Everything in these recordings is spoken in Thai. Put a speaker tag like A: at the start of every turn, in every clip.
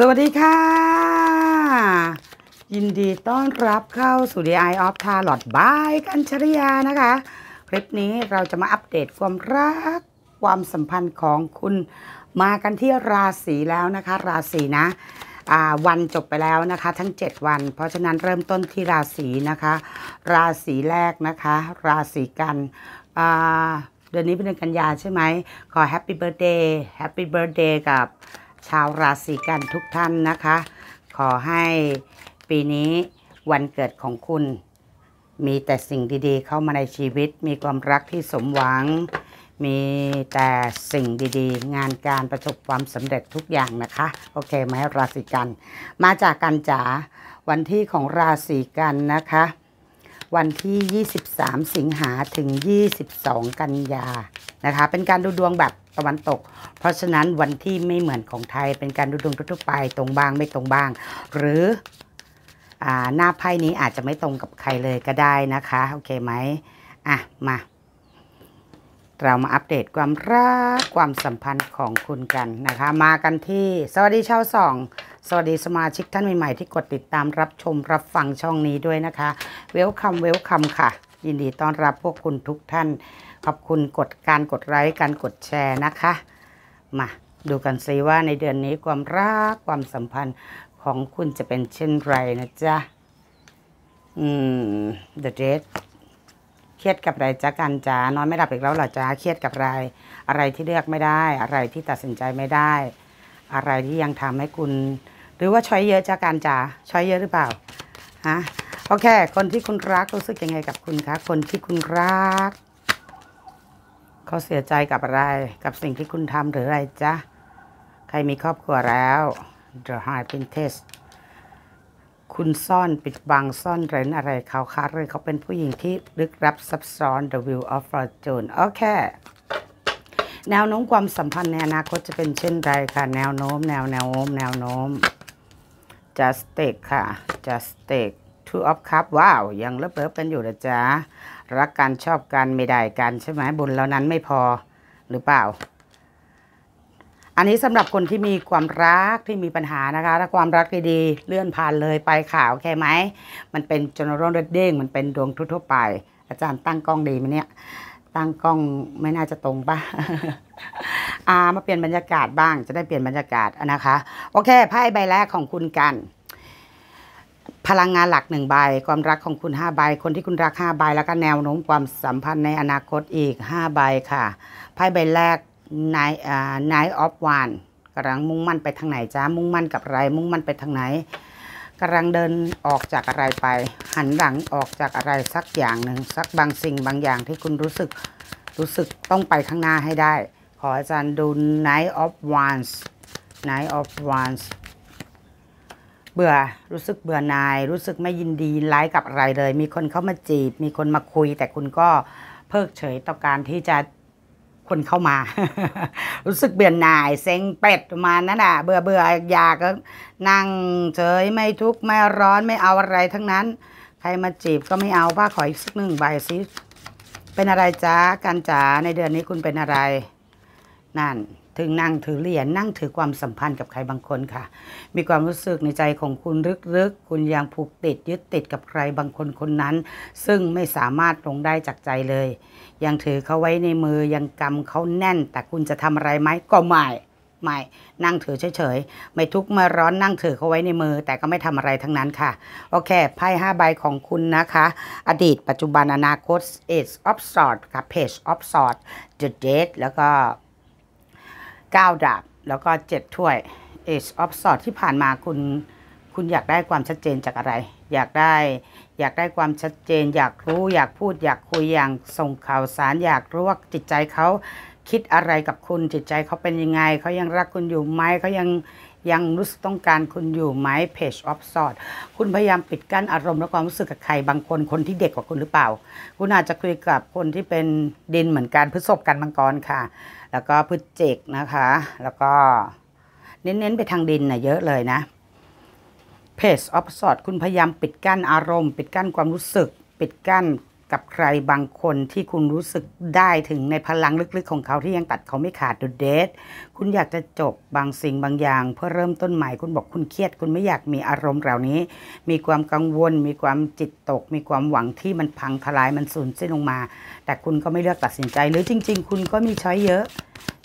A: สวัสดีค่ะ ยินดีต้อนรับเข้าสู่ฟท of Tarot by กันชริยานะคะ คลิปนี้เราจะมาอัปเดตความรัก ความสัมพันธ์ของคุณมากันที่ราศีแล้วนะคะ ราศีนะวันจบไปแล้วนะคะทั้ง 7 วันเพราะฉะนั้นเริ่มต้นที่ราศีนะคะ ราศีแรกนะคะ ราศีกันเดือนนี้เป็นเดือนกันยาใช่ไหม ขอแฮปปี้เบิร์ดเดย์แฮปปี้เบิร์ดเดย์กับชาวราศีกันทุกท่านนะคะ ขอให้ปีนี้วันเกิดของคุณ มีแต่สิ่งดีๆ เข้ามาในชีวิต มีความรักที่สมหวัง มีแต่สิ่งดีๆ งานการประสบความสำเร็จทุกอย่างนะคะโอเคไหมราศีกัน มาจากกันจ๋าวันที่ของราศีกันนะคะ วันที่ 23 สิงหาถึง 22 กันยานะคะเป็นการดูดวงแบบตะวันตก เพราะฉะนั้นวันที่ไม่เหมือนของไทยเป็นการดูดวงทั่วไปตรงบ้างไม่ตรงบ้าง หรือหน้าไพ่นี้อาจจะไม่ตรงกับใครเลยก็ได้นะคะโอเคไหมอ่ะ มาเรามาอัปเดตความรักความสัมพันธ์ของคุณกันนะคะ มากันที่สวัสดี ชาวสองสวัสดีสมาชิกท่านใหม่ๆ ที่กดติดตามรับชมรับฟังช่องนี้ด้วยนะคะเวลคัมเวลคัมค่ะ ยินดีต้อนรับพวกคุณทุกท่านขอบคุณกดการกดไลค์การกดแชร์นะคะ มาดูกันซิว่าในเดือนนี้ความรักความสัมพันธ์ของคุณจะเป็นเช่นไรนะจ๊ะอืม The Red เครียดกับอะไรจ๊ะกันจ๊านอนไม่หลับอีกแล้วเหรอจ๊ะเครียดกับอะไร อะไรที่เลือกไม่ได้ อะไรที่ตัดสินใจไม่ได้ อะไรที่ยังทำให้คุณ หรือว่าช้อยเยอะจ๊ะกันจ๋าช้อยเยอะหรือเปล่าฮะโอเค คนที่คุณรักรู้สึกยังไงกับคุณคะ คนที่คุณรักเขาเสียใจกับอะไรกับสิ่งที่คุณทำหรืออะไรจ๊ะ ใครมีครอบครัวแล้ว The High p r i n t e s t คุณซ่อนปิดบัง ซ่อนเร้นอะไรเขาคะหรือเขาเป็นผู้หญิงที่ลึกลับซับซ้อน The v i e w of Fortune โอเค แนวโน้มความสัมพันธ์ในอนาคตจะเป็นเช่นไรคะแนวโน้มแนวแนวโน้มแนวโน้ม Just take ค่ะ Just take Two of Cup ว้าวยังเลิฟเลิฟกันอยู่นะจ๊ะรักกันชอบกันไม่ได้กันใช่ไหมบุญเหล่านั้นไม่พอหรือเปล่า อันนี้สำหรับคนที่มีความรักที่มีปัญหานะคะถ้าความรักดีๆเลื่อนผ่านเลยไปข่าวแค่ไหมมันเป็นจนร่นเด้งมันเป็นดวงทั่วไป อาจารย์ตั้งกล้องดีไหมเนี่ยตั้งกล้องไม่น่าจะตรงปะอามาเปลี่ยนบรรยากาศบ้างจะได้เปลี่ยนบรรยากาศนะคะโอเคไพ่ใบแรกของคุณกันพลังงานหลักหนึ่งใบความรักของคุณ5ใบคนที่คุณรัก5ใบแล้วก็แนวโน้มความสัมพันธ์ในอนาคตอีก5ใบค่ะไพ่ใบแรกนายนายออฟวานกำลังมุ่งมั่นไปทางไหนจ้ามุ่งมั่นกับอะไรมุ่งมั่นไปทางไหนกำลังเดินออกจากอะไรไปหันหลังออกจากอะไรสักอย่างหนึ่งสักบางสิ่งบางอย่างที่คุณรู้สึกรู้สึกต้องไปข้างหน้าให้ได้ ขออาจารย์ดูน n i g h t of Wands ย n i g h t of Wands เบื่อ รู้สึกเบื่อนาย รู้สึกไม่ยินดีไลฟ์กับอะไรเลย มีคนเข้ามาจีบ มีคนมาคุย แต่คุณก็เพิกเฉยต่อการที่จะคนเข้ามา รู้สึกเบื่อหน่าย เซ็งเป็ดมานั่นอ่ะ เบื่อเบื่ออยากนั่งเฉยไม่ทุกข์ไม่ร้อนไม่เอาอะไรทั้งนั้น ใครมาจีบก็ไม่เอาป้าขออีกสักหนึ่งใบสิ เป็นอะไรจ้ากันจ๋า ในเดือนนี้คุณเป็นอะไร นั่นถึงนั่งถือเหรียญนั่งถือความสัมพันธ์กับใครบางคนค่ะ มีความรู้สึกในใจของคุณลึกๆ คุณยังผูกติดยึดติดกับใครบางคนคนนั้น ซึ่งไม่สามารถลงได้จากใจเลย ยังถือเขาไว้ในมือยังกำเขาแน่น แต่คุณจะทำอะไรไหม ก็ไม่ไม่ นั่งถือเฉยๆ ไม่ทุกข์ม่ร้อนนั่งถือเขาไว้ในมือ แต่ก็ไม่ทำอะไรทั้งนั้นค่ะโอเคไพ่ห้าใบของคุณนะคะอดีตปัจจุบันอนาคต is of s o r t คกับ Page of s o r t The d a t e แล้วก็9ดาบแล้วก็ 7ถ้วย Age of Sword ที่ผ่านมาคุณ คุณอยากได้ความชัดเจนจากอะไร อยากได้ อยากได้ความชัดเจน อยากรู้อยากพูดอยากคุยอย่างส่งข่าวสาร อยากรู้ว่าจิตใจเขา คิดอะไรกับคุณจิตใจเขาเป็นยังไงเขายังรักคุณอยู่ไหมเขายังยังรู้สึกต้องการคุณอยู่ไหมเพจออฟซอดคุณพยายามปิดกั้นอารมณ์และความรู้สึกกับใคร บางคนคนที่เด็กกว่าคุณหรือเปล่า คุณอาจจะคุยกับคนที่เป็นดินเหมือนกันพฤษภกันมังกรค่ะแล้วก็พชเจิกนะคะ แล้วก็ เน้นๆไปทางดินนะเยอะเลยนะเพจออฟสอดคุณพยายามปิดกั้นอารมณ์ ปิดกั้นความรู้สึก ปิดกั้นกับใครบางคนที่คุณรู้สึกได้ถึงในพลังลึกๆ ของเขาที่ยังตัดเขาไม่ขาดดูเดทคุณอยากจะจบบางสิ่งบางอย่าง เพื่อเริ่มต้นใหม่คุณบอกคุณเครียดคุณไม่อยากมีอารมณ์เหล่านี้ มีความกังวล มีความจิตตก มีความหวังที่มันพังทลายมันสูญสิ้นลงมา แต่คุณก็ไม่เลือกตัดสินใจหรือจริง ๆ คุณก็มีช้อยเยอะ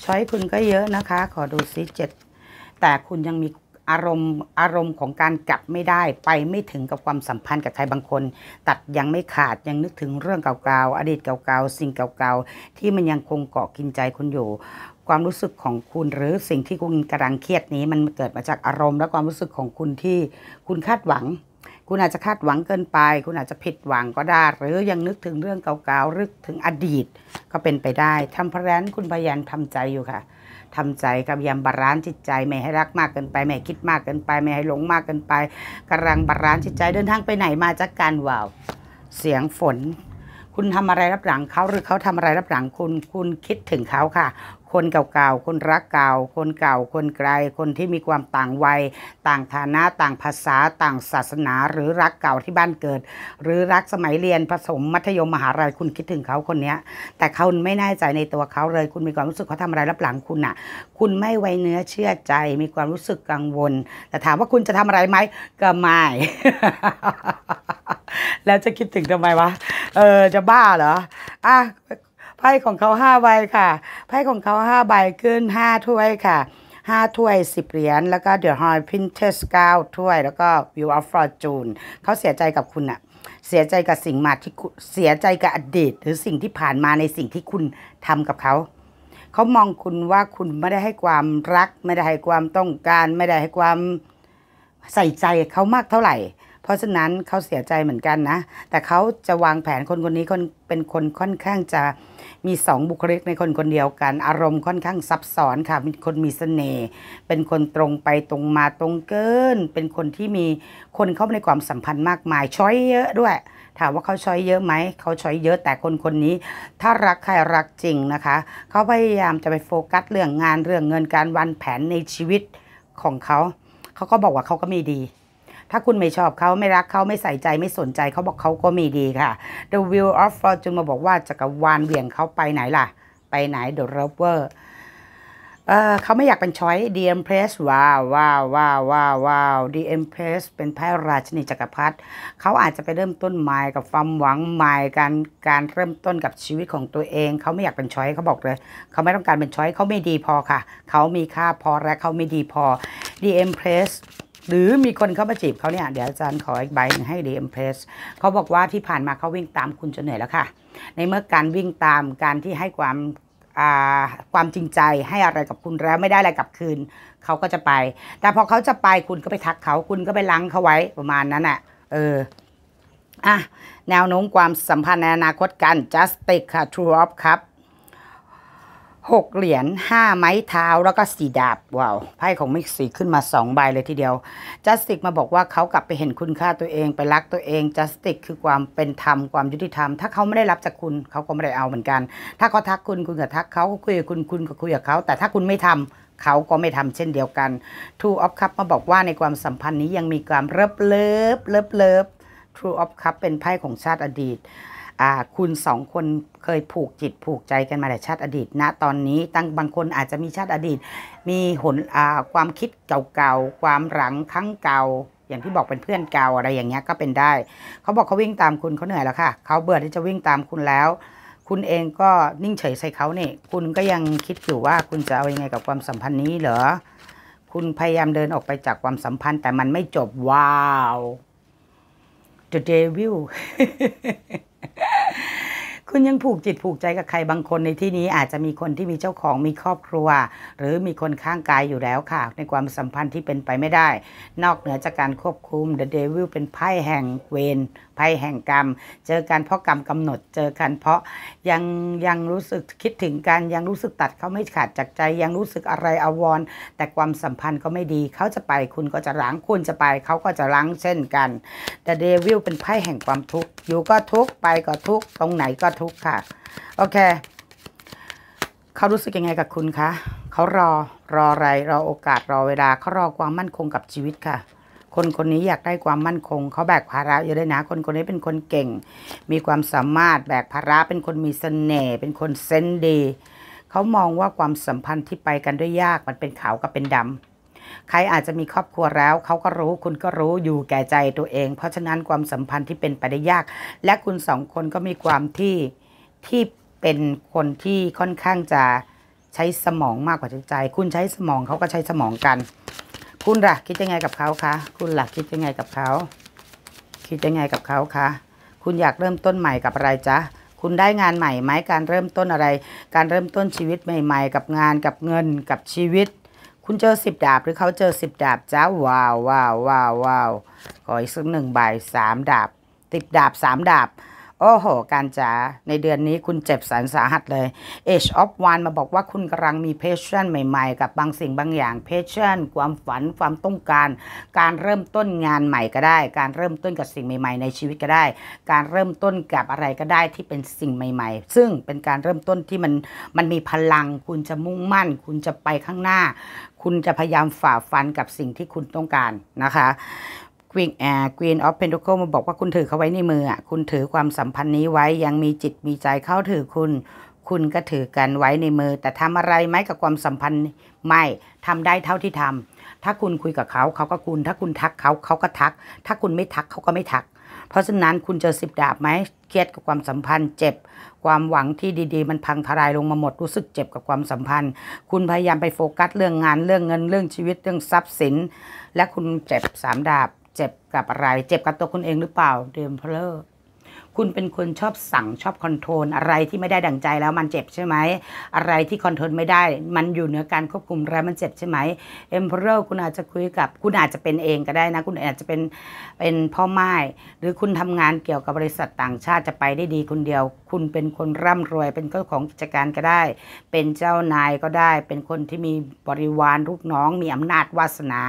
A: ช้อยคุณก็เยอะนะคะ ขอดูซิเจ็ดแต่คุณยังมีอารมณ์อารมณ์ของการกลับไม่ได้ ไปไม่ถึงกับความสัมพันธ์กับใครบางคน ตัดยังไม่ขาดยังนึกถึงเรื่องเก่าๆ อดีตเก่าๆ สิ่งเก่าๆที่มันยังคงเกาะกินใจคุณอยู่ ความรู้สึกของคุณหรือสิ่งที่คุณกำลังเครียดนี้มันเกิดมาจากอารมณ์ และความรู้สึกของคุณที่คุณคาดหวัง คุณอาจจะคาดหวังเกินไป คุณอาจจะผิดหวังก็ได้ หรือยังนึกถึงเรื่องเก่าๆรึกถึงอดีตก็เป็นไปได้ทำเพราะนนคุณพยานทำใจอยู่ค่ะทำใจกับยามบาลานซ์จิตใจไม่ให้รักมากเกินไปไม่คิดมากเกินไปไม่ให้หลงมากเกินไปกำลังบาลานซ์จิตใจเดินทางไปไหนมาจากการว่าวเสียงฝน คุณทำอะไรรับหลังเขาหรือเขาทำอะไรรับหลังคุณคุณคิดถึงเขาค่ะคนเก่าๆ คนรักเก่า คนเก่า คนไกล คนที่มีความต่างวัย ต่างฐานะ ต่างภาษา ต่างศาสนา หรือรักเก่าที่บ้านเกิด หรือรักสมัยเรียน ผสมมัธยมมหาลัย คุณคิดถึงเขาคนนี้แต่เขาไม่แน่ใจในตัวเขาเลย คุณมีความรู้สึกเขาทำอะไรรับหลังคุณอะ่ะ คุณไม่ไว้เนื้อเชื่อใจ มีความรู้สึกกังวล แต่ถามว่าคุณจะทำอะไรไหม ก็ไม่ แล้วจะคิดถึงทำไมวะ เออ จะบ้าเหรออ่ะไพ่ของเขาห้าใบค่ะไพ่ของเขาห้าใบขึ้นห้าถ้วยค่ะห้าถ้วยสิบเหรียญแล้วก็เดี๋ยวฮอยพินเทสเก้าถ้วย แล้วก็วิวออฟฟอร์จูนเขาเสียใจกับคุณอะเสียใจกับสิ่งมาที่เสียใจกับอดีตหรือสิ่งที่ผ่านมาในสิ่งที่คุณทำกับเขา เขามองคุณว่าคุณไม่ได้ให้ความรัก ไม่ได้ให้ความต้องการ ไม่ได้ให้ความใส่ใจเขามากเท่าไหร่เพราะฉะนั้นเขาเสียใจเหมือนกันนะ แต่เขาจะวางแผนคนคนนี้คนเป็นคนค่อนข้างจะมีสองบุคลิกในคนคนเดียวกัน อารมณ์ค่อนข้างซับซ้อนค่ะเป็นคนมีสเสน่ห์เป็นคนตรงไปตรงมาตรงเกิน เป็นคนที่มีคนเข้าในความสัมพันธ์มากมายช้อยเยอะด้วย ถามว่าเขาช้อยเยอะไหมเขาช้อยเยอะแต่คนคนนี้ ถ้ารักใครรักจริงนะคะเขาพยายามจะไปโฟกัสเรื่องงานเรื่องเงินการวางแผนในชีวิตของเขาเขาก็บอกว่าเขาก็มีดีถ้าคุณไม่ชอบเขาไม่รักเขาไม่ใส่ใจไม่สนใจเขาบอกเขาก็มีดีค่ะ The Wheel of Fortune มาบอกว่าจักรวาลเหวี่ยงเขาไปไหนล่ะ ไปไหน The Rover เออเขาไม่อยากเป็นช้อย The Empress ว้าวว้าวว้าวว้าวว้าว The Empress เป็นพระราชนีจักรพรรดิเขาอาจจะไปเริ่มต้นใหม่กับความหวังใหม่การการเริ่มต้นกับชีวิตของตัวเองเขาไม่อยากเป็นช้อยเขาบอกเลยเขาไม่ต้องการเป็นช้อยเขาไม่ดีพอค่ะเขามีค่าพอและเขาไม่ดีพอ The Empress หรือมีคนเข้ามาจีบเขาเนี่ยเดี๋ยวอาจารย์ขออีกใบหนึ่งให้ดีเอ็มเพรสเขาบอกว่าที่ผ่านมาเขาวิ่งตามคุณจนเหนื่อยแล้วค่ะ ในเมื่อการวิ่งตามการที่ให้ความความจริงใจให้อะไรกับคุณแล้วไม่ได้อะไรกลับคืนเขาก็จะไป แต่พอเขาจะไปคุณก็ไปทักเขาคุณก็ไปล้างเขาไว้ประมาณนั้นหละเอออ่ะแนวโน้มความสัมพันธ์ในอนาคตกัน just ิก i c ค่ะ true up ครับหกเหรียญห้าไม้เท้าแล้วก็สีดาบว้าวไพ่ของมิกซีขึ้นมาสองใบเลยทีเดียวจัสติกมาบอกว่าเขากลับไปเห็นคุณค่าตัวเองไปรักตัวเองจัสติกคือความเป็นธรรมความยุติธรรมถ้าเขาไม่ได้รับจากคุณเขาก็ไม่ได้เอาเหมือนกัน ถ้าเขาทักคุณคุณก็ทักเขาคุยกับคุณคุณก็คุยกับเขาแต่ถ้าคุณไม่ทำเขาก็ไม่ทำเช่นเดียวกันทูออฟคัพมาบอกว่าในความสัมพันธ์นี้ยังมีความเลิบเลิบเลิบเลิบทูออฟคัพเป็นไพ่ของชาติอดีตคุณสองคนเคยผูกจิตผูกใจกันมาแต่ชาติอดีตนะตอนนี้ตั้งบางคนอาจจะมีชาติอดีตมีหนความคิดเก่าๆความหลังครั้งเก่า อย่างที่บอกเป็นเพื่อนเก่าอะไรอย่างเงี้ยก็เป็นได้ เขาบอกเขาวิ่งตามคุณเขาเหนื่อยแล้วค่ะเขาเบื่อที่จะวิ่งตามคุณแล้ว คุณเองก็นิ่งเฉยใส่เขาเนี่ยคุณก็ยังคิดอยู่ว่าคุณจะเอาอยัางไงกับความสัมพันธ์นี้เหรอคุณพยายามเดินออกไปจากความสัมพันธ์แต่มันไม่จบ ว้าว The Devil คุณยังผูกจิตผูกใจกับใครบางคนในที่นี้อาจจะมีคนที่มีเจ้าของมีครอบครัว หรือมีคนข้างกายอยู่แล้วค่ะในความสัมพันธ์ที่เป็นไปไม่ได้ นอกเหนือจากการควบคุมเดอะเดวิลเป็นไพ่แห่งเวรภัยแห่งกรรม เจอกันเพราะกรรมกำหนด เจอกัน เพราะยังยังรู้สึกคิดถึงกันยังรู้สึกตัดเขาไม่ขาดจากใจ ยังรู้สึกอะไรอววรแต่ความสัมพันธ์ก็ไม่ดี เขาจะไปคุณก็จะล้างคุณจะไปเขาก็จะล้างเช่นกัน แต่เดวิลเป็นไพ่แห่งความทุกข์อยู่ก็ทุกข์ไปก็ทุกข์ตรงไหนก็ทุกข์ค่ะโอเค เขารู้สึกยังไงกับคุณคะเขารอรออะไรรอโอกาสรอเวลาเขารอความมั่นคงกับชีวิตค่ะคนคนนี้อยากได้ความมั่นคง เขาแบกภาระอยู่เลยนะคนคนนี้เป็นคนเก่ง มีความสามารถแบกภาระเป็นคนมีสเสน่ห์เป็นคนเซนดีเขามองว่าความสัมพันธ์ที่ไปกันด้วยยากมันเป็นขาวกับเป็นดำ ใครอาจจะมีครอบครัวแล้วเขาก็รู้คุณก็รู้อยู่แก่ใจตัวเอง เพราะฉะนั้นความสัมพันธ์ที่เป็นไปได้ยาก และคุณสองคนก็มีความที่ที่เป็นคนที่ค่อนข้างจะใช้สมองมากกว่าใจ คุณใช้สมองเขาก็ใช้สมองกันคุณล่ะ คิดยังไงกับเขาคะคุณหลักคิดยังไงกับเขาคิดยังไงกับเขาคะคุณอยากเริ่มต้นใหม่กับอะไร จ๊ะคุณได้งานใหม่ไหมการเริ่มต้นอะไร การเริ่มต้นชีวิตใหม่ ๆ กับงานกับเงินกับชีวิต คุณเจอสิบดาบหรือเขาเจอสิบดาบจ้าว้าวว้าวว้าวว้าวขออีกสักหนึ่งใบสามดาบ ติดดาบสามดาบโอ้โห การจ๋าในเดือนนี้คุณเจ็บแสนสาหัสเลย Age of One มาบอกว่าคุณกำลังมีเพชช่นใหม่ๆ กับบางสิ่งบางอย่างเพชช่นความฝันความต้องการ การเริ่มต้นงานใหม่ก็ได้ การเริ่มต้นกับสิ่งใหม่ๆในชีวิตก็ได้ การเริ่มต้นกับอะไรก็ได้ที่เป็นสิ่งใหม่ ๆ ซึ่งเป็นการเริ่มต้นที่มันมันมีพลังคุณจะมุ่งมั่นคุณจะไปข้างหน้า คุณจะพยายามฝ่าฟันกับสิ่งที่คุณต้องการนะคะควีนแอร์ควีนออฟเพน t a c l มาบอกว่าคุณถือเขาไว้ในมืออ่ะ คุณถือความสัมพันธ์นี้ไว้ ยังมีจิตมีใจเข้าถือคุณ คุณก็ถือกันไว้ในมือ แต่ทำอะไรไหมกับความสัมพันธ์ไม่ทำได้เท่าที่ทำ ถ้าคุณคุยกับเขาเขาก็คุณ ถ้าคุณทักเขาเขาก็ทัก ถ้าคุณไม่ทักเขาก็ไม่ทัก เพราะฉะนั้นคุณเจอสิบดาบไหมเครียดกับความสัมพันธ์ เจ็บ ความหวังที่ดีๆมันพังทลายลงมาหมด รู้สึกเจ็บกับความสัมพันธ์ คุณพยายามไปโฟกัสเรื่องงาน เรื่องเงิน เรื่องชีวิตเรื่องทรัพย์สินและคุณเจ็บสามดาบเจ็บกับอะไรเจ็บกับตัวคุณเองหรือเปล่าเดมเพลอร์คุณเป็นคนชอบสั่งชอบคอนโทรล อะไรที่ไม่ได้ดั่งใจแล้วมันเจ็บใช่ไหม อะไรที่คอนโทรลไม่ได้ มันอยู่เหนือการควบคุมแล้วมันเจ็บใช่ไหมเอ็มเพลอร์คุณอาจจะคุยกับ คุณอาจจะเป็นเองก็ได้นะ คุณอาจจะเป็นเป็นพ่อไม้หรือคุณทำงานเกี่ยวกับบริษัทต่างชาติจะไปได้ดีคนเดียว คุณเป็นคนร่ำรวยเป็นเจ้าของกิจการก็ได้ เป็นเจ้านายก็ได้ เป็นคนที่มีบริวารลูกน้องมีอำนาจวาสนา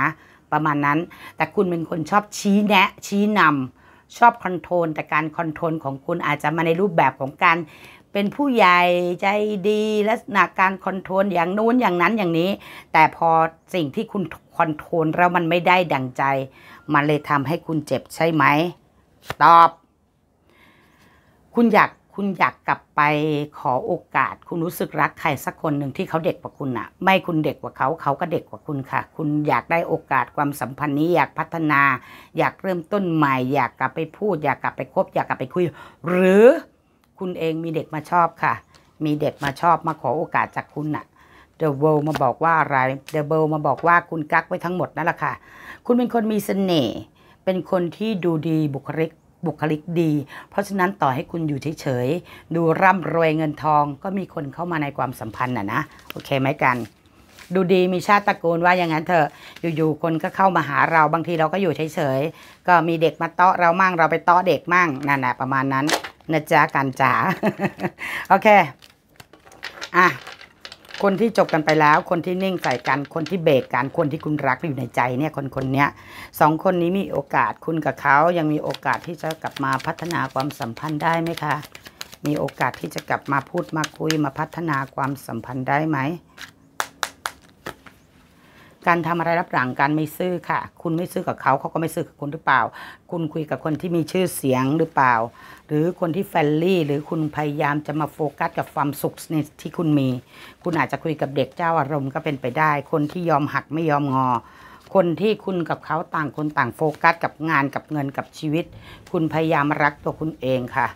A: ประมาณนั้นแต่คุณเป็นคนชอบชี้แนะชี้นำชอบคอนโทรลแต่การคอนโทรลของคุณอาจจะมาในรูปแบบของการเป็นผู้ใหญ่ใจดี ลักษณะการคอนโทรลอย่างนู้นอย่างนั้นอย่างนี้ แต่พอสิ่งที่คุณคอนโทรลแล้วมันไม่ได้ดังใจ มันเลยทำให้คุณเจ็บใช่ไหมตอบคุณอยากคุณอยากกลับไปขอโอกาส คุณรู้สึกรักใครสักคนหนึ่งที่เขาเด็กกว่าคุณอะไม่คุณเด็กกว่าเขาเขาก็เด็กกว่าคุณค่ะ คุณอยากได้โอกาสความสัมพันธ์นี้ อยากพัฒนา อยากเริ่มต้นใหม่ อยากกลับไปพูด อยากกลับไปคบอยากกลับไปคุย หรือคุณเองมีเด็กมาชอบค่ะ มีเด็กมาชอบมาขอโอกาสจากคุณอะเดอะเวลมาบอกว่าอะไรเดอะเวลมาบอกว่าคุณกักไว้ทั้งหมดนั่นแหละค่ะ คุณเป็นคนมีเสน่ห์เป็นคนที่ดูดีบุคลิกบุคลิกดี เพราะฉะนั้นต่อให้คุณอยู่เฉยๆ ดูร่ำรวยเงินทอง ก็มีคนเข้ามาในความสัมพันธ์น่ะนะ โอเคไหมกัน ดูดีมีชาติตระกูลว่าอย่างนั้นเถอะ อยู่ๆ คนก็เข้ามาหาเรา บางทีเราก็อยู่เฉยๆ ก็มีเด็กมาเตาะเรามั่ง เราไปเตาะเด็กมั่งนั่นแหละประมาณนั้นนะจ๊ะกันจ๋าโอเค อ่ะคนที่จบกันไปแล้ว คนที่นิ่งใส่กัน คนที่เบรกกัน คนที่คุณรักอยู่ในใจเนี่ยคนคนนี้สองคนนี้มีโอกาสคุณกับเขายังมีโอกาสที่จะกลับมาพัฒนาความสัมพันธ์ได้ไหมคะมีโอกาสที่จะกลับมาพูดมาคุยมาพัฒนาความสัมพันธ์ได้ไหมการทำอะไรรับหลัง การไม่ซื้อค่ะ คุณไม่ซื้อกับเขาเขาก็ไม่ซื้อกับคุณหรือเปล่า คุณคุยกับคนที่มีชื่อเสียงหรือเปล่า หรือคนที่แฟนลี่หรือคุณพยายามจะมาโฟกัสกับความสุขนที่คุณมี คุณอาจจะคุยกับเด็กเจ้าอารมณ์ก็เป็นไปได้ คนที่ยอมหักไม่ยอมงอคนที่คุณกับเขาต่างคนต่างโฟกัสกับงานกับเงินกับชีวิต คุณพยายามรักตัวคุณเองค่ะ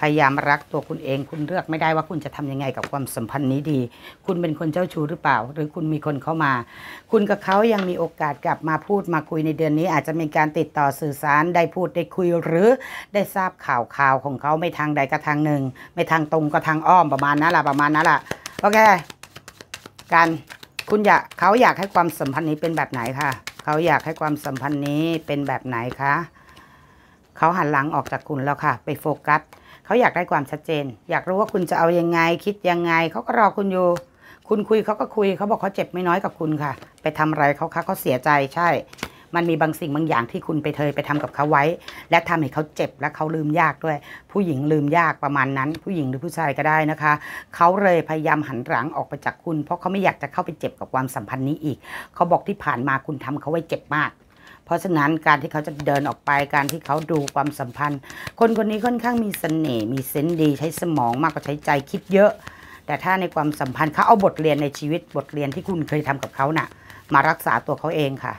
A: พยายามรักตัวคุณเองคุณเลือกไม่ได้ว่าคุณจะทำยังไงกับความสัมพันธ์นี้ดี คุณเป็นคนเจ้าชู้หรือเปล่าหรือคุณมีคนเข้ามา คุณกับเขายังมีโอกาสกลับมาพูดมาคุยในเดือนนี้ อาจจะมีการติดต่อสื่อสารได้พูดได้คุยหรือได้ทราบข่าวข่าวของเขาไม่ทางใดก็ทางหนึ่ง ไม่ทางตรง ก็ทางอ้อมประมาณนั้นแหละประมาณนั้นแหละโอเคกันคุณอยากเขาอยากให้ความสัมพันธ์นี้เป็นแบบไหนคะเขาอยากให้ความสัมพันธ์นี้เป็นแบบไหนคะเขาหันหลังออกจากคุณแล้วค่ะ ไปโฟกัสเขาอยากได้ความชัดเจน อยากรู้ว่าคุณจะเอายังไง คิดยังไงเขาก็รอคุณอยู่คุณคุยเขาก็คุยเขาบอกเขาเจ็บไม่น้อยกับคุณค่ะ ไปทำอะไรเขาคะเขาเสียใจใช่มันมีบางสิ่งบางอย่างที่คุณไปเทยไปทำกับเขาไว้ และทำให้เขาเจ็บและเขาลืมยากด้วย ผู้หญิงลืมยากประมาณนั้น ผู้หญิงหรือผู้ชายก็ได้นะคะเขาเลยพยายามหันหลังออกไปจากคุณ เพราะเขาไม่อยากจะเข้าไปเจ็บกับความสัมพันธ์นี้อีกเขาบอกที่ผ่านมาคุณทำเขาไว้เจ็บมาก เพราะฉะนั้นการที่เขาจะเดินออกไปการที่เขาดูความสัมพันธ์ คนคนนี้ค่อนข้างมีสเสน่ห์มีเซนดีใช้สมองมากกว่าใช้ใจคิดเยอะ แต่ถ้าในความสัมพันธ์เขาเอาบทเรียนในชีวิตบทเรียนที่คุณเคยทำกับเขานะ่ะ มารักษาตัวเขาเองค่ะ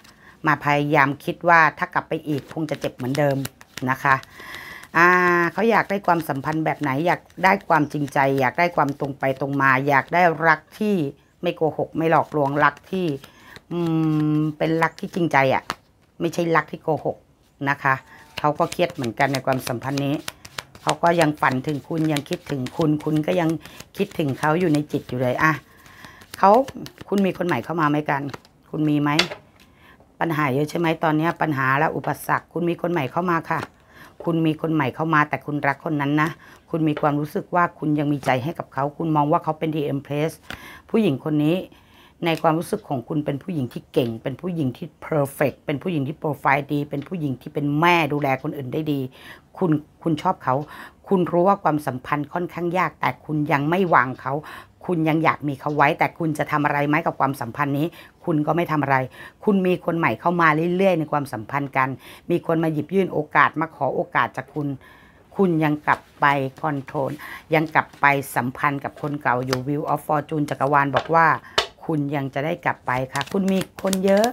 A: มาพยายามคิดว่าถ้ากลับไปอีกคงจะเจ็บเหมือนเดิมนะคะอ่าเขาอยากได้ความสัมพันธ์แบบไหน อยากได้ความจริงใจ อยากได้ความตรงไปตรงมา อยากได้รักที่ไม่โกหกไม่หลอกลวงรักที่อืมเป็นรักที่จริงใจอะ่ะไม่ใช่รักที่โกหกนะคะ เขาก็เครียดเหมือนกันในความสัมพันธ์นี้เขาก็ยังฝันถึงคุณยังคิดถึงคุณ คุณก็ยังคิดถึงเขาอยู่ในจิตอยู่เลยอ่ะเขาคุณมีคนใหม่เข้ามาไหมกัน คุณมีไหมปัญหาเยอะใช่ไหมตอนนี้ปัญหาและอุปสรรค คุณมีคนใหม่เข้ามาค่ะ คุณมีคนใหม่เข้ามา แต่คุณรักคนนั้นนะคุณมีความรู้สึกว่าคุณยังมีใจให้กับเขาคุณมองว่าเขาเป็นดีเอ็มเพรสผู้หญิงคนนี้ในความรู้สึกของคุณเป็นผู้หญิงที่เก่ง เป็นผู้หญิงที่เพอร์เฟกเป็นผู้หญิงที่โปรไฟล์ดี เป็นผู้หญิงที่เป็นแม่ดูแลคนอื่นได้ดีคุณคุณชอบเขา คุณรู้ว่าความสัมพันธ์ค่อนข้างยาก แต่คุณยังไม่วางเขาคุณยังอยากมีเขาไว้แต่คุณจะทำอะไรไหมกับความสัมพันธ์นี้ คุณก็ไม่ทำอะไร คุณมีคนใหม่เข้ามาเรื่อยๆ ในความสัมพันธ์กัน มีคนมาหยิบยื่นโอกาสมาขอโอกาสจากคุณ คุณยังกลับไปคอนโทรลยังกลับไปสัมพันธ์กับคนเก่าอยู่วิวออฟฟอร์จูนจักรวาลบอกว่า คุณยังจะได้กลับไปค่ะ คุณมีคนเยอะ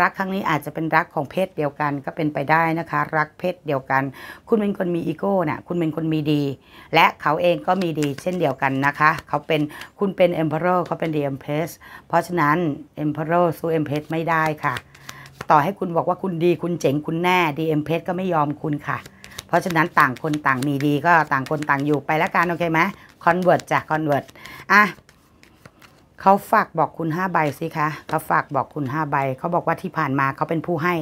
A: รักครั้งนี้อาจจะเป็นรักของเพศเดียวกัน ก็เป็นไปได้นะคะ รักเพศเดียวกัน คุณเป็นคนมีอีโก้น่ะคุณเป็นคนมีดี และเขาเองก็มีดี เช่นเดียวกันนะคะเขาเป็นคุณเป็นเอ e m p e r ร r เขาเป็น t h เอ็มเพรสเพราะฉะนั้นเอ e m p e r ร r สู้อ็มเพรสไม่ได้ค่ะ ต่อให้คุณบอกว่าคุณดีคุณเจ๋งคุณแน่ดีเอ็มเพรสก็ไม่ยอมคุณค่ะ เพราะฉะนั้นต่างคนต่างมีดีก็ต่างคนต่างอยู่ไปแล้วกันโอเคไหมคอนเวิร์ตจ้ะคอนเวิร์ตอ่ะเขาฝากบอกคุณห้าใบสิคะเขาฝากบอกคุณห้าใบ เขาบอกว่าที่ผ่านมาเขาเป็นผู้ให้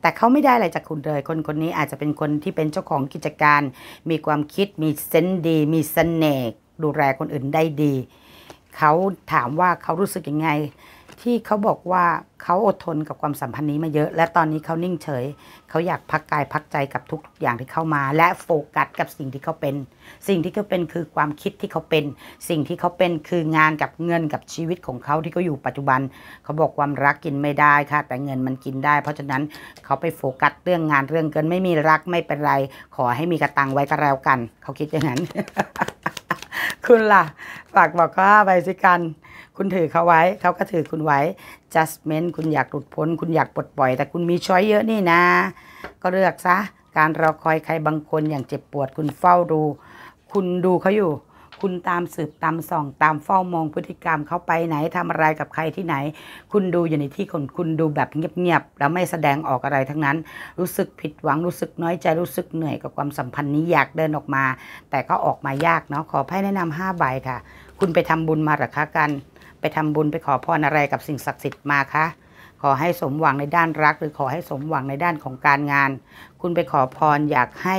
A: แต่เขาไม่ได้อะไรจากคุณเลย คนคนนี้อาจจะเป็นคนที่เป็นเจ้าของกิจการ มีความคิด มีเซนดี มีเสน่ห์ดูแลคนอื่นได้ดี เขาถามว่าเขารู้สึกยังไงที่เขาบอกว่าเขาอดทนกับความสัมพันธ์นี้มาเยอะ และตอนนี้เขานิ่งเฉยเขาอยากพักกายพักใจกับทุกๆอย่างที่เข้ามา และโฟกัสกับสิ่งที่เขาเป็น สิ่งที่เขาเป็นคือความคิดที่เขาเป็น สิ่งที่เขาเป็นคืองานกับเงินกับชีวิตของเขาที่เขาอยู่ปัจจุบันเขาบอกความรักกินไม่ได้ค่ะแต่เงินมันกินได้ เพราะฉะนั้นเขาไปโฟกัสเรื่องงานเรื่องเงินไม่มีรักไม่เป็นไร ขอให้มีกระตังไว้ก็แล้วกันเขาคิดอย่างนั้น คุณล่ะฝากบอกข้าไปสิกันคุณถือเขาไว้ เขาก็ถือคุณไว้ j u s t m e n t คุณอยากหลุดพ้น คุณอยากปลดปล่อย แต่คุณมีช้อยเยอะนี่นะ ก็เลือกซะ การรอคอยใครบางคนอย่างเจ็บปวด คุณเฝ้าดู คุณดูเขาอยู่ คุณตามสืบตามส่องตามเฝ้ามองพฤติกรรมเขาไปไหน ทำอะไรกับใครที่ไหน คุณดูอยู่ในที่คนคุณดูแบบเงียบๆ แล้วไม่แสดงออกอะไรทั้งนั้น รู้สึกผิดหวัง รู้สึกน้อยใจ รู้สึกเหนื่อยกับความสัมพันธ์นี้อยากเดินออกมา แต่ก็ออกมายากเนาะ ขอให้แนะนำ5ใบค่ะ คุณไปทำบุญมาหรือคะกันไปทำบุญไปขอพรอะไรกับสิ่งศักดิ์สิทธิ์มาคะขอให้สมหวังในด้านรัก หรือขอให้สมหวังในด้านของการงาน คุณไปขอพรอยากให้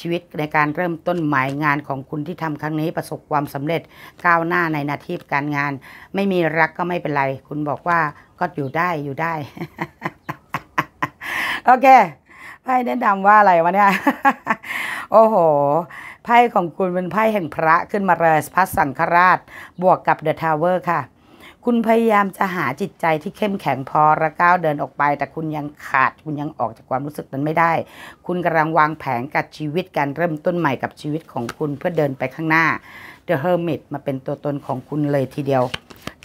A: ชีวิตในการเริ่มต้นหมายงานของคุณที่ทำครั้งนี้ประสบความสำเร็จก้าวหน้าในนาทีการงาน ไม่มีรักก็ไม่เป็นไร คุณบอกว่าก็อยู่ได้อยู่ได้โอเคไพ่แนะนำว่าอะไรวะเนี่ยโอ้โหไพ่ของคุณเป็นไพ่แห่งพระขึ้นมาเลยพระสังฆราช บวกกับเดอะทาวเวอร์ค่ะคุณพยายามจะหาจิตใจที่เข้มแข็งพอระก้าวเดินออกไป แต่คุณยังขาดคุณยังออกจากความรู้สึกนั้นไม่ได้ คุณกำลังวางแผนกับชีวิตการเริ่มต้นใหม่กับชีวิตของคุณเพื่อเดินไปข้างหน้า The Hermit มาเป็นตัวตนของคุณเลยทีเดียว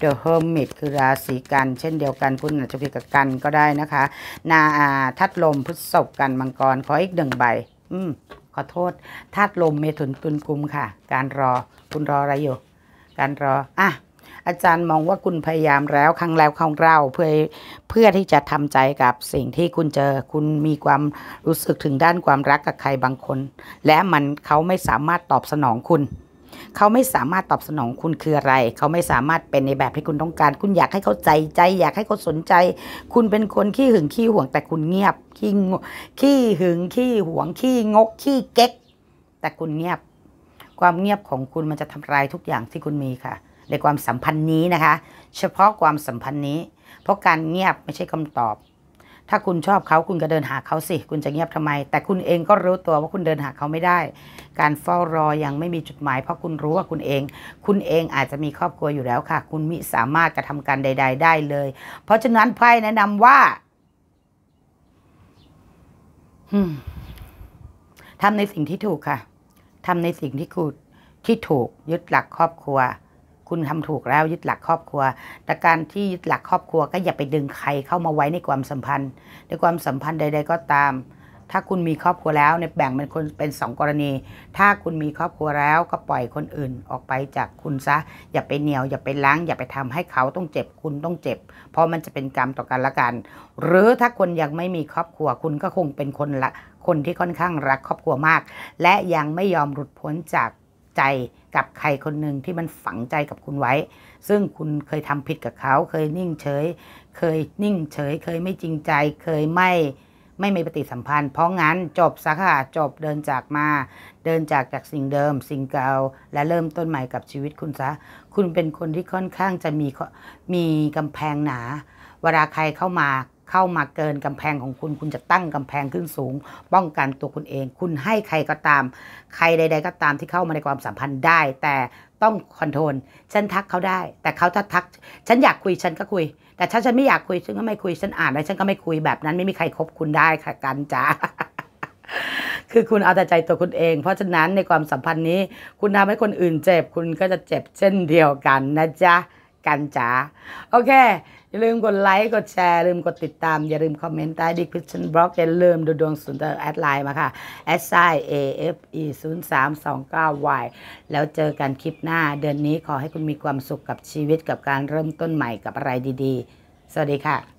A: The Hermit คือราศีกัน เช่นเดียวกันคุณอาจจะเกี่ยวกับกันก็ได้นะคะ นาอาทัดลมพุธศพกันมังกรขออีกหนึ่งใบ อืม ขอโทษทัดลมเมถุนตุนกุมค่ะ การรอ คุณรออะไรอยู่การรออ่ะอาจารย์มองว่าคุณพยายามแล้ว ครั้งแล้วครั้งเล่าเพื่อเพื่อที่จะทำใจกับสิ่งที่คุณเจอคุณมีความรู้สึกถึงด้านความรักกับใครบางคน และมันเขาไม่สามารถตอบสนองคุณเขาไม่สามารถตอบสนองคุณคืออะไรเขาไม่สามารถเป็นในแบบที่คุณต้องการคุณอยากให้เขาใจใจ อยากให้เขาสนใจ คุณเป็นคนขี้หึงขี้หวง แต่คุณเงียบขี้ขี้หึงขี้หวงขี้งก ขี้เก๊ก แต่คุณเงียบ ความเงียบของคุณมันจะทำลายทุกอย่างที่คุณมีค่ะในความสัมพันธ์นี้นะคะ เฉพาะความสัมพันธ์นี้ เพราะการเงียบไม่ใช่คำตอบ ถ้าคุณชอบเขาคุณก็เดินหาเขาสิ คุณจะเงียบทำไม แต่คุณเองก็รู้ตัวว่าคุณเดินหาเขาไม่ได้ การเฝ้ารอยังไม่มีจุดหมาย เพราะคุณรู้ว่าคุณเอง คุณเองอาจจะมีครอบครัวอยู่แล้วค่ะ คุณมิสามารถกระทำการใด ๆ ได้เลย เพราะฉะนั้นไพ่แนะนำว่าทำในสิ่งที่ถูกค่ะทำในสิ่งที่คุณที่ถูกยึดหลักครอบครัวคุณทำถูกแล้วยึดหลักครอบครัว แต่การที่ยึดหลักครอบครัวก็อย่าไปดึงใครเข้ามาไว้ในความสัมพันธ์ ในความสัมพันธ์ใด ๆ ก็ตาม ถ้าคุณมีครอบครัวแล้ว ในแบ่งเป็นคนเป็นสองกรณี ถ้าคุณมีครอบครัวแล้วก็ปล่อยคนอื่น ออกไปจากคุณซะ อย่าไปเหนียว อย่าไปล้างอย่าไปทำให้เขาต้องเจ็บ คุณต้องเจ็บ เพราะมันจะเป็นกรรมต่อกันละกันหรือถ้าคนยังไม่มีครอบครัว คุณก็คงเป็นคนละคนที่ค่อนข้างรักครอบครัวมาก และยังไม่ยอมหลุดพ้นจากใจกับใครคนหนึ่งที่มัน ฝังใจกับคุณไว้ ซึ่งคุณเคยทำผิดกับเขา เคยนิ่งเฉย เคยนิ่งเฉยเคยไม่จริงใจเคยไม่ไม่มีปฏิสัมพันธ์ เพราะ งั้นจบสค่ะจบเดินจากมา เดินจากจากสิ่งเดิมสิ่งเก่าและเริ่มต้นใหม่กับชีวิตคุณ ซะ คุณเป็นคนที่ค่อนข้างจะมีมีกำแพงหนาเวลาใครเข้ามาเข้ามาเกินกำแพงของคุณคุณจะตั้งกำแพงขึ้นสูง ป้องกันตัวคุณเองคุณให้ใครก็ตาม ใครใด ๆ ก็ตามที่เข้ามาในความสัมพันธ์ได้ แต่ต้องคอนโทรลฉันทักเขาได้ แต่เขาถ้าทัก ฉันอยากคุยฉันก็คุย แต่ถ้าฉันไม่อยากคุยฉันก็ไม่คุยฉันอ่านแล้วฉันก็ไม่คุยแบบนั้นไม่มีใครคบคุณได้ค่ะกันจ้าคือคุณเอาแต่ใจตัวคุณเอง เพราะฉะนั้นในความสัมพันธ์นี้ คุณทำให้คนอื่นเจ็บคุณก็จะเจ็บเช่นเดียวกันนะจ๊ะกันจ๋าโอเคอย่าลืมกดไลค์ กดแชร์ลืมกดติดตาม อย่าลืมคอมเมนต์ใต้ดิคริปชั่นบล็อกอย่าลืมดูดวงสุนทรแอดไลน์มาค่ะ s i a f e 0 3 2 9 y ศูนย์สามสองเก้าแล้วเจอกันคลิปหน้าเดือนนี้ขอให้คุณมีความสุขกับชีวิตกับการเริ่มต้นใหม่กับอะไรดีๆ สวัสดีค่ะ